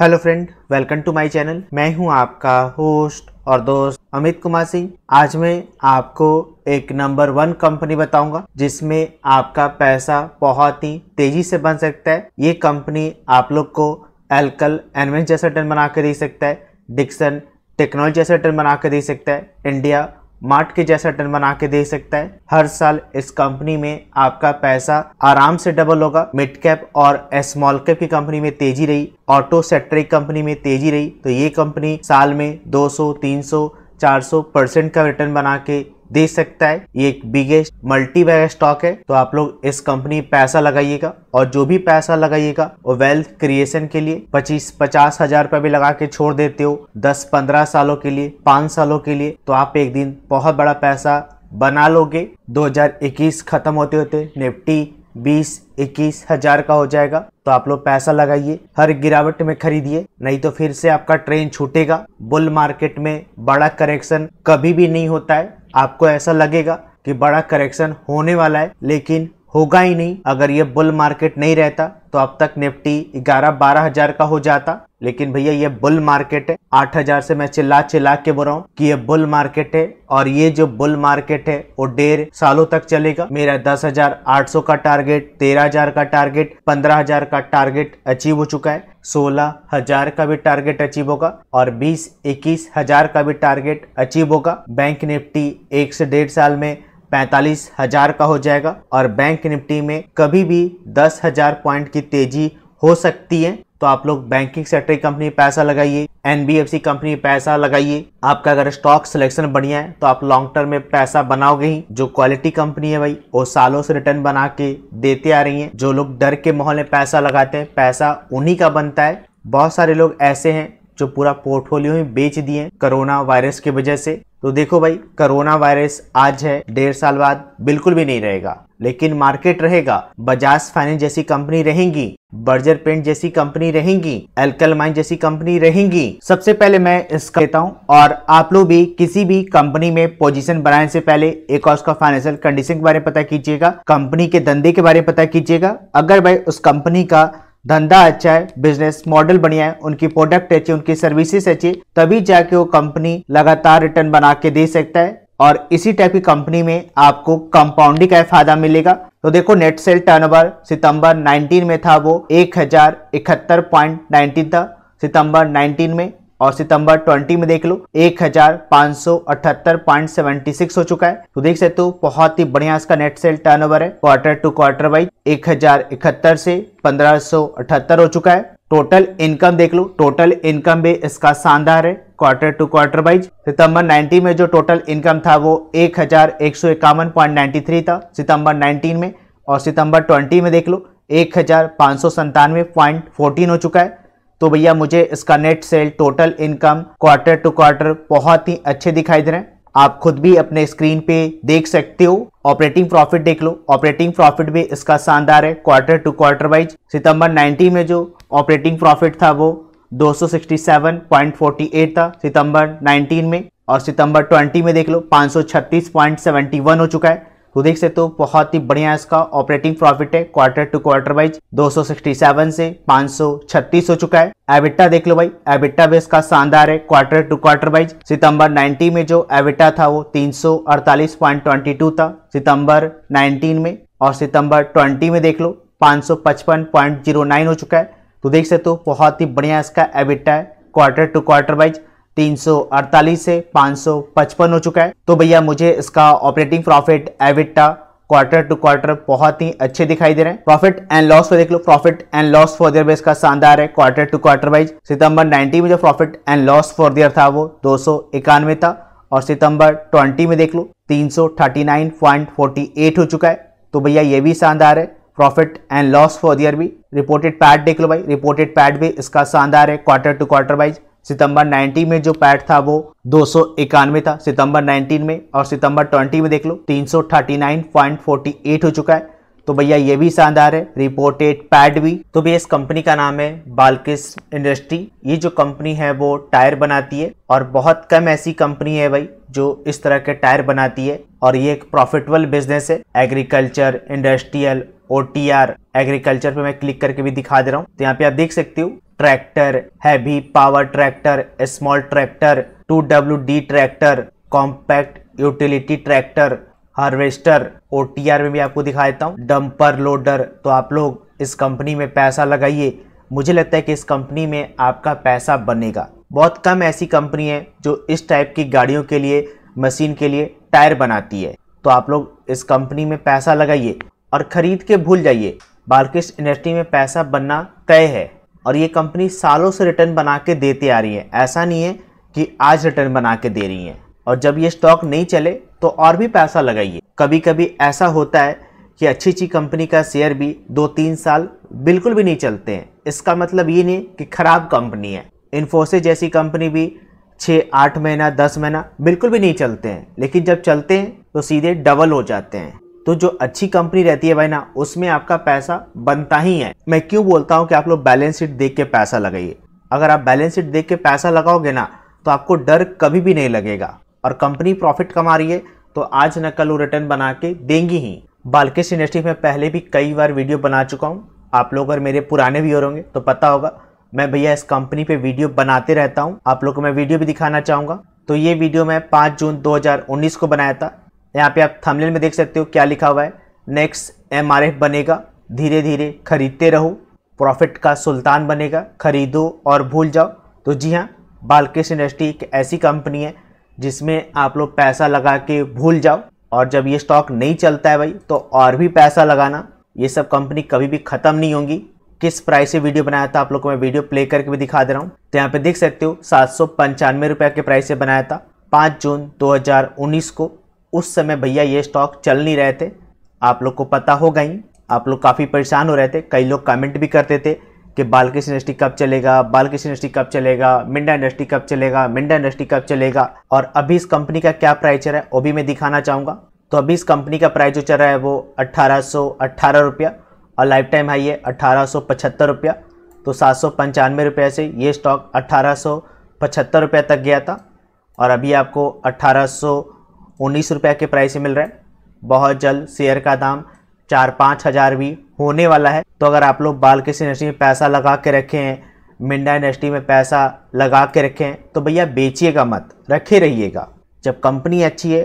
hello friend welcome to my channel मैं हूं आपका होस्ट और दोस्त अमित कुमार सिंह आज मैं आपको एक नंबर वन कंपनी बताऊंगा जिसमें आपका पैसा बहुत ही तेजी से बन सकता है ये कंपनी आप लोग को एल्कल एनवेंट जैसा टर्न बना के दे सकता है डिक्सन टेक्नोलॉजी जैसा टर्न बना के दे सकता है इंडिया मार्ट के जैसा टर्न बना के दे सकता है हर साल इस कंपनी में आपका पैसा आराम से डबल होगा मिड कैप और स्मॉल कैप की कंपनी में तेजी रही ऑटो सेक्टर की कंपनी में तेजी रही तो ये कंपनी साल में 200, 300, 400 परसेंट का रिटर्न बना के दे सकता है ये एक बिगेस्ट मल्टी बैग स्टॉक है तो आप लोग इस कंपनी पैसा लगाइएगा और जो भी पैसा लगाइएगा वो वेल्थ क्रिएशन के लिए पच्चीस पचास हजार रुपया भी लगा के छोड़ देते हो दस पंद्रह सालों के लिए पांच सालों के लिए तो आप एक दिन बहुत बड़ा पैसा बना लोगे 2021 खत्म होते होते निफ्टी बीस इक्कीस हजार का हो जाएगा तो आप लोग पैसा लगाइए हर गिरावट में खरीदिए नहीं तो फिर से आपका ट्रेन छूटेगा बुल मार्केट में बड़ा करेक्शन कभी भी नहीं होता है आपको ऐसा लगेगा कि बड़ा करेक्शन होने वाला है लेकिन होगा ही नहीं अगर ये बुल मार्केट नहीं रहता तो अब तक निफ्टी ग्यारह बारह हजार का हो जाता लेकिन भैया ये बुल मार्केट है आठ हजार से मैं चिल्ला चिल्ला के बोल रहा हूँ कि ये बुल मार्केट है और ये जो बुल मार्केट है वो डेढ़ सालों तक चलेगा मेरा दस हजार आठ सौ का टारगेट तेरह हजार का टारगेट पंद्रह हजार का टारगेट अचीव हो चुका है सोलह हजार का भी टारगेट अचीव होगा और बीस इक्कीस हजार का भी टारगेट अचीव होगा बैंक निफ्टी एक से डेढ़ साल में पैंतालीस हजार का हो जाएगा और बैंक निफ्टी में कभी भी दस हजार पॉइंट की तेजी हो सकती है तो आप लोग बैंकिंग सेक्टर की कंपनी पैसा लगाइए एनबीएफसी कंपनी पैसा लगाइए आपका अगर स्टॉक सिलेक्शन बढ़िया है तो आप लॉन्ग टर्म में पैसा बनाओगे ही जो क्वालिटी कंपनी है भाई वो सालों से रिटर्न बना के देते आ रही है जो लोग डर के माहौल में पैसा लगाते हैं पैसा उन्हीं का बनता है बहुत सारे लोग ऐसे हैं जो पूरा पोर्टफोलियो ही बेच दिए कोरोना वायरस की वजह से तो देखो भाई कोरोना वायरस आज है डेढ़ साल बाद बिल्कुल भी नहीं रहेगा लेकिन मार्केट रहेगा बजाज फाइनेंस जैसी कंपनी रहेंगी बर्जर पेंट जैसी कंपनी रहेंगी एल्कल माइन जैसी कंपनी रहेंगी सबसे पहले मैं इसका देता हूँ और आप लोग भी किसी भी कंपनी में पोजीशन बनाने से पहले एक और उसका फाइनेंशियल कंडीशन के बारे में पता कीजिएगा कंपनी के धंधे के बारे में पता कीजिएगा अगर भाई उस कंपनी का धंधा अच्छा है बिजनेस मॉडल बढ़िया है उनकी प्रोडक्ट अच्छी उनकी सर्विसेज अच्छी तभी जाके वो कंपनी लगातार रिटर्न बना के दे सकता है और इसी टाइप की कंपनी में आपको कंपाउंडिंग का फायदा मिलेगा तो देखो नेट सेल टर्नओवर सितंबर 19 में था वो एक हजार इकहत्तर पॉइंट नाइनटीन था सितंबर 19 में और सितंबर 20 में देख लो एक हो चुका है तो देख सकते हो बहुत ही बढ़िया इसका नेट सेल टर्नओवर है क्वार्टर टू क्वार्टर वाइज एक से पंद्रह हो चुका है टोटल इनकम देख लो टोटल इनकम भी इसका शानदार है क्वार्टर टू क्वार्टर वाइज सितंबर 90 में जो टोटल इनकम था वो एक था सितंबर 19 में और सितंबर 20 में देख लो एक हो चुका है तो भैया मुझे इसका net sale total income quarter to quarter बहुत ही अच्छे दिखाई दे रहे हैं आप खुद भी अपने स्क्रीन पे देख सकते हो ऑपरेटिंग प्रॉफिट देख लो ऑपरेटिंग प्रॉफिट भी इसका शानदार है क्वार्टर टू क्वार्टर वाइज सितंबर 90 में जो ऑपरेटिंग प्रॉफिट था वो 267.48 था सितंबर 19 में और सितंबर 20 में देख लो 536.71 हो चुका है तो देख सकते हो बहुत ही बढ़िया इसका ऑपरेटिंग प्रॉफिट है क्वार्टर टू क्वार्टर वाइज 267 से 536 हो चुका है एबिटा देख लो भाई एबिटा भी इसका शानदार है क्वार्टर टू क्वार्टर वाइज सितंबर 90 में जो एबिटा था वो 348.22 था सितंबर 19 में और सितंबर 20 में देख लो 555.09 हो चुका है तो देख सकते हो बहुत ही बढ़िया इसका एबिटा है क्वार्टर टू क्वार्टर वाइज 348 से 555 हो चुका है तो भैया मुझे इसका operating profit EBITDA quarter to quarter बहुत ही अच्छे दिखाई दे रहे हैं प्रॉफिट एंड लॉस को देख लो profit and loss for the year base का शानदार है क्वार्टर टू क्वार्टर वाइज सितंबर 90 में जो profit and loss for the year था वो दो था और सितंबर 20 में देख लो 339.48 हो चुका है तो भैया ये भी शानदार है profit and loss for the year भी रिपोर्टेड पैड देख लो भाई रिपोर्टेड पैड भी इसका शानदार है क्वार्टर टू क्वार्टर वाइज सितंबर 90 में जो पैट था वो दो था सितंबर 19 में और सितंबर 20 में देख लो तीन हो चुका है तो भैया ये भी शानदार है रिपोर्टेड पैड भी तो भैया इस कंपनी का नाम है बालकिस इंडस्ट्री ये जो कंपनी है वो टायर बनाती है और बहुत कम ऐसी कंपनी है भाई जो इस तरह के टायर बनाती है और ये एक प्रॉफिटेबल बिजनेस है एग्रीकल्चर इंडस्ट्रियल ओ एग्रीकल्चर पे मैं क्लिक करके भी दिखा दे रहा हूँ तो यहाँ पे आप देख सकते हो tractor heavy power tractor small tractor two W D tractor compact utility tractor harvester और टीआर में भी आपको दिखा देता हूँ डंपर लोडर तो आप लोग इस कंपनी में पैसा लगाइए मुझे लगता है कि इस कंपनी में आपका पैसा बनेगा बहुत कम ऐसी कंपनी है जो इस टाइप की गाड़ियों के लिए मशीन के लिए टायर बनाती है तो आप लोग इस कंपनी में पैसा लगाइए और ख़रीद के भूल जाइए बालकृष इंडस्ट्री में पैसा बनना तय है और ये कंपनी सालों से रिटर्न बना के देती आ रही है ऐसा नहीं है कि आज रिटर्न बना के दे रही है और जब ये स्टॉक नहीं चले तो और भी पैसा लगाइए कभी कभी ऐसा होता है कि अच्छी अच्छी कंपनी का शेयर भी दो तीन साल बिल्कुल भी नहीं चलते हैं इसका मतलब ये नहीं कि ख़राब कंपनी है इन्फोसिस जैसी कंपनी भी छः आठ महीना दस महीना बिल्कुल भी नहीं चलते हैं लेकिन जब चलते हैं तो सीधे डबल हो जाते हैं तो जो अच्छी कंपनी रहती है भाई ना उसमें आपका पैसा बनता ही है मैं क्यों बोलता हूँ कि आप लोग बैलेंस शीट देख के पैसा लगाइए अगर आप बैलेंस शीट देख के पैसा लगाओगे ना तो आपको डर कभी भी नहीं लगेगा और कंपनी प्रॉफिट कमा रही है तो आज न कल वो रिटर्न बना के देंगी ही बालकेश इंडस्ट्री में पहले भी कई बार वीडियो बना चुका हूँ आप लोग अगर मेरे पुराने व्यूअर होंगे तो पता होगा मैं भैया इस कंपनी पे वीडियो बनाते रहता हूँ आप लोग को मैं वीडियो भी दिखाना चाहूँगा तो ये वीडियो मैं पाँच जून दो को बनाया था यहाँ पे आप थमलेन में देख सकते हो क्या लिखा हुआ है नेक्स्ट एम बनेगा धीरे धीरे खरीदते रहो प्रॉफिट का सुल्तान बनेगा खरीदो और भूल जाओ तो जी हाँ बालकेश इंडस्ट्री एक ऐसी कंपनी है जिसमें आप लोग पैसा लगा के भूल जाओ और जब ये स्टॉक नहीं चलता है भाई तो और भी पैसा लगाना ये सब कंपनी कभी भी ख़त्म नहीं होंगी किस प्राइस से वीडियो बनाया था आप लोग को मैं वीडियो प्ले करके भी दिखा दे रहा हूँ तो यहाँ पे देख सकते हो सात सौ पंचानवे रुपये के प्राइस से बनाया था पाँच जून 2019 को उस समय भैया ये स्टॉक चल नहीं रहे थे आप लोग को पता होगा ही आप लोग काफ़ी परेशान हो रहे थे कई लोग कमेंट भी करते थे कि बालकृष्ण इंडस्ट्री कब चलेगा बालकृष्ण इंडस्ट्री कब चलेगा मिंडा इंडस्ट्री कब चलेगा मिंडा इंडस्ट्री कब चलेगा और अभी इस कंपनी का क्या प्राइस चल रहा है वो भी मैं दिखाना चाहूँगा तो अभी इस कंपनी का प्राइस जो चल रहा है वो अट्ठारह सौ अट्ठारह रुपया और लाइफ टाइम हाई है अट्ठारह सौ पचहत्तर रुपया तो सात सौ पंचानवे रुपये से ये स्टॉक अट्ठारह सौ पचहत्तर रुपये तक गया था और अभी आपको अट्ठारह सौ उन्नीस रुपये के प्राइस से मिल रहा है बहुत जल्द शेयर का दाम चार पाँच हज़ार भी होने वाला है तो अगर आप लोग बाल इंडस्ट्री में पैसा लगा के रखे हैं मिंडा इंडस्ट्री में पैसा लगा के रखे हैं तो भैया बेचिएगा मत रखे रहिएगा जब कंपनी अच्छी है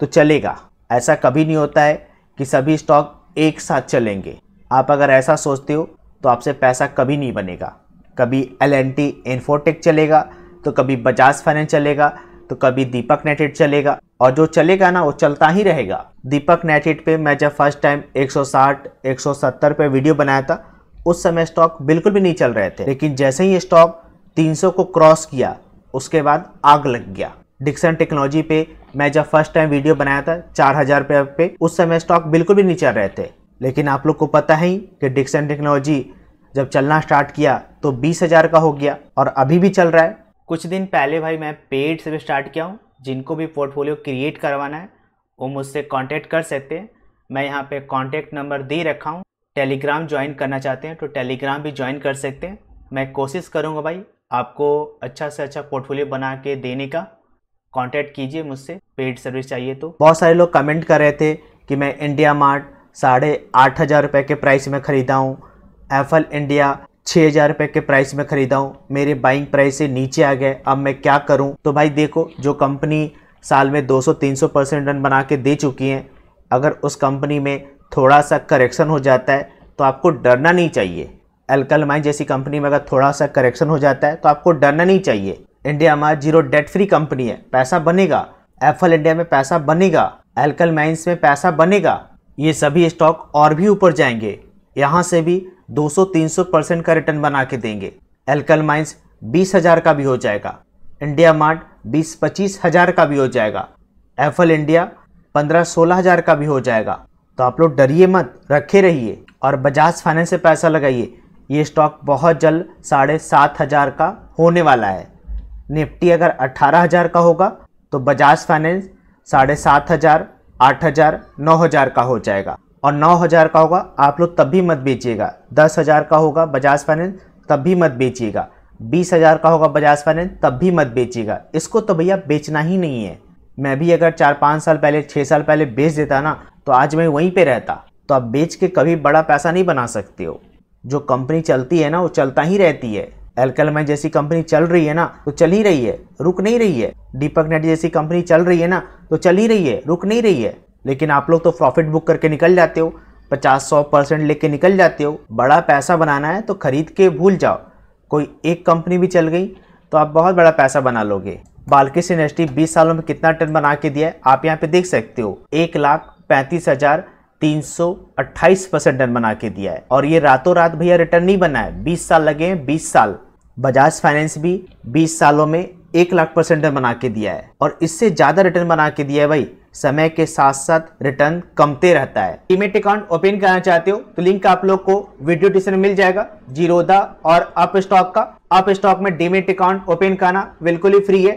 तो चलेगा ऐसा कभी नहीं होता है कि सभी स्टॉक एक साथ चलेंगे आप अगर ऐसा सोचते हो तो आपसे पैसा कभी नहीं बनेगा कभी एल एन टी इन्फोटेक चलेगा तो कभी बजाज फाइनेंस चलेगा तो कभी दीपक नेटेड चलेगा और जो चलेगा ना वो चलता ही रहेगा दीपक नेट पे मैं जब फर्स्ट टाइम 160, 170 पे वीडियो बनाया था उस समय स्टॉक बिल्कुल भी नहीं चल रहे थे लेकिन जैसे ही स्टॉक 300 को क्रॉस किया उसके बाद आग लग गया डिक्सन टेक्नोलॉजी पे मैं जब फर्स्ट टाइम वीडियो बनाया था चार हज़ार रुपये पे उस समय स्टॉक बिल्कुल भी नहीं चल रहे थे लेकिन आप लोग को पता ही कि डिक्सन टेक्नोलॉजी जब चलना स्टार्ट किया तो बीस हज़ार का हो गया और अभी भी चल रहा है कुछ दिन पहले भाई मैं पेड से भी स्टार्ट किया हूँ जिनको भी पोर्टफोलियो क्रिएट करवाना है वो मुझसे कांटेक्ट कर सकते हैं मैं यहाँ पे कांटेक्ट नंबर दे रखा हूँ टेलीग्राम ज्वाइन करना चाहते हैं तो टेलीग्राम भी ज्वाइन कर सकते हैं मैं कोशिश करूँगा भाई आपको अच्छा से अच्छा पोर्टफोलियो बना के देने का कांटेक्ट कीजिए मुझसे पेड सर्विस चाहिए तो बहुत सारे लोग कमेंट कर रहे थे कि मैं इंडिया मार्ट साढ़े आठ हज़ार रुपये के प्राइस में ख़रीदा हूँ एफल इंडिया छः हज़ार रुपये के प्राइस में ख़रीदा हूँ मेरे बाइंग प्राइस से नीचे आ गए अब मैं क्या करूँ तो भाई देखो जो कंपनी साल में 200-300 परसेंट रन बना के दे चुकी हैं अगर उस कंपनी में थोड़ा सा करेक्शन हो जाता है तो आपको डरना नहीं चाहिए एल्कलमाइन जैसी कंपनी में अगर थोड़ा सा करेक्शन हो जाता है तो आपको डरना नहीं चाहिए इंडिया हमारा जीरो डेट फ्री कंपनी है पैसा बनेगा एफल इंडिया में पैसा बनेगा एल्कल में पैसा बनेगा ये सभी स्टॉक और भी ऊपर जाएंगे यहाँ से भी 200-300 परसेंट का रिटर्न बना के देंगे एल्कल माइंस बीस हजार का भी हो जाएगा इंडिया मार्ट बीस पच्चीस हजार का भी हो जाएगा एफल इंडिया पंद्रह सोलह हजार का भी हो जाएगा तो आप लोग डरिए मत रखे रहिए और बजाज फाइनेंस से पैसा लगाइए ये स्टॉक बहुत जल्द साढ़े सात हज़ार का होने वाला है निफ्टी अगर अट्ठारह हज़ार का होगा तो बजाज फाइनेंस साढ़े सात हज़ार आठ हज़ार नौ हज़ार का हो जाएगा और नौ हज़ार का होगा आप लोग तब भी मत बेचिएगा दस हज़ार का होगा बजाज फाइनेंस तब भी मत बेचिएगा बीस हज़ार का होगा बजाज फाइनेंस तब भी मत बेचिएगा इसको तो भैया बेचना ही नहीं है मैं भी अगर चार पाँच साल पहले छः साल पहले बेच देता ना तो आज मैं वहीं पर रहता तो आप बेच के कभी बड़ा पैसा नहीं बना सकते हो जो कंपनी चलती है ना वो चलता ही रहती है में जैसी कंपनी चल रही है ना तो चल ही रही है रुक नहीं रही है दीपक नेट जैसी कंपनी चल रही है ना तो चल ही रही है रुक नहीं रही है लेकिन आप लोग तो प्रॉफिट बुक करके निकल जाते हो पचास सौ परसेंट लेके निकल जाते हो बड़ा पैसा बनाना है तो खरीद के भूल जाओ कोई एक कंपनी भी चल गई तो आप बहुत बड़ा पैसा बना लोगे बालकिस इंडस्ट्री बीस सालों में कितना टर्न बना के दिया है आप यहाँ पे देख सकते हो एक लाख पैंतीस हजार तीन सौ अट्ठाईस परसेंट टर्न बना के दिया है और ये रातों रात भैया रिटर्न नहीं बना है बीस साल लगे हैं बीस साल बजाज फाइनेंस भी बीस सालों में एक लाख परसेंट टर्न बना के दिया है और इससे ज़्यादा रिटर्न बना के दिया है भाई समय के साथ साथ रिटर्न कमते रहता है डीमेट अकाउंट ओपन करना चाहते हो तो लिंक आप लोग को वीडियो डिस्क्रिप्शन मिल जाएगा जीरोदा और अप स्टॉक का अप स्टॉक में डीमेट अकाउंट ओपन करना बिल्कुल ही फ्री है